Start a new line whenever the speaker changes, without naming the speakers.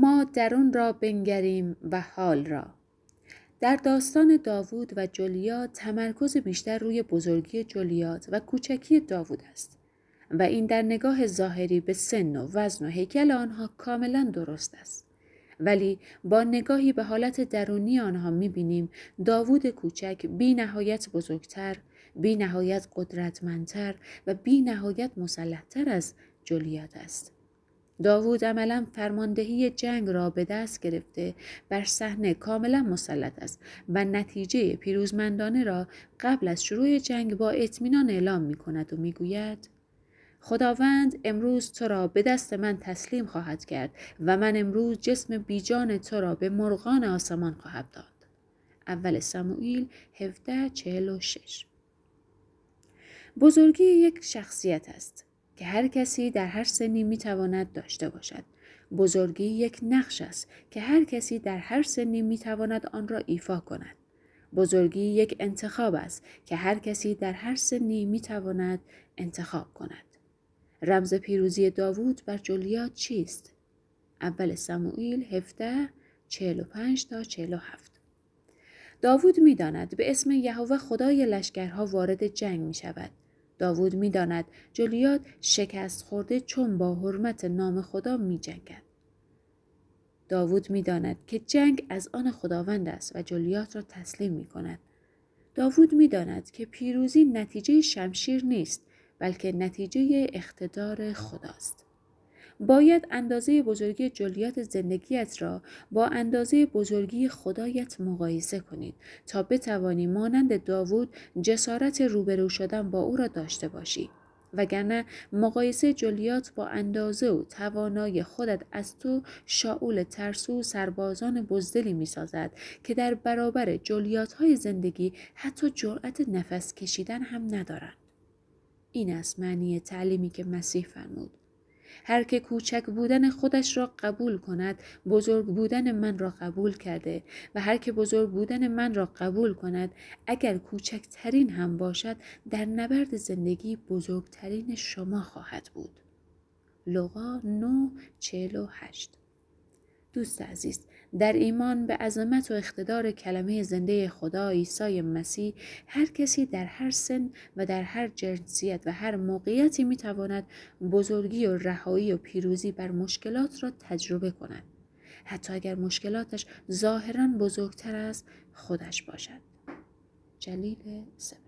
ما درون را بنگریم و حال را در داستان داوود و جولیات تمرکز بیشتر روی بزرگی جولیات و کوچکی داوود است و این در نگاه ظاهری به سن و وزن و هیکل آنها کاملا درست است ولی با نگاهی به حالت درونی آنها می‌بینیم داوود کوچک بی نهایت بزرگتر، بی نهایت قدرتمندتر و بی نهایت مسلحتر از جولیات است. داوود عملا فرماندهی جنگ را به دست گرفته بر صحنه کاملا مسلط است و نتیجه پیروزمندانه را قبل از شروع جنگ با اطمینان اعلام می کند و میگوید خداوند امروز تو را به دست من تسلیم خواهد کرد و من امروز جسم بیجان تو را به مرغان آسمان خواهد داد. اول سموئیل 1746 بزرگی یک شخصیت است. که هر کسی در هر سنی می تواند داشته باشد. بزرگی یک نقش است که هر کسی در هر سنی می تواند آن را ایفا کند. بزرگی یک انتخاب است که هر کسی در هر سنی می تواند انتخاب کند. رمز پیروزی داوود بر جولیات چیست؟ اول سموئیل 17 45 تا 47 داوود میداند به اسم یهوه خدای لشکرها وارد جنگ می شود. داوود میداند جولیات شکست خورده چون با حرمت نام خدا می جنگد. داوود میداند که جنگ از آن خداوند است و جولیات را تسلیم می کند. داوود میداند که پیروزی نتیجه شمشیر نیست بلکه نتیجه اقتدار خداست. باید اندازه بزرگی جلیات زندگیت را با اندازه بزرگی خدایت مقایسه کنید تا بتوانی مانند داوود جسارت روبرو شدن با او را داشته باشی وگرنه مقایسه جلیات با اندازه و توانای خودت از تو شاول ترسو سربازان بزدلی می سازد که در برابر جلیات های زندگی حتی جرأت نفس کشیدن هم ندارند. این است معنی تعلیمی که مسیح فرمود. هر که کوچک بودن خودش را قبول کند بزرگ بودن من را قبول کرده و هر که بزرگ بودن من را قبول کند اگر کوچکترین هم باشد در نبرد زندگی بزرگترین شما خواهد بود لغا 948 دوست عزیز در ایمان به عظمت و اقتدار کلمه زنده خدا عیسی مسیح هر کسی در هر سن و در هر جنسیت و هر موقعیتی میتواند بزرگی و رهایی و پیروزی بر مشکلات را تجربه کند حتی اگر مشکلاتش ظاهرا بزرگتر از خودش باشد جلیل سب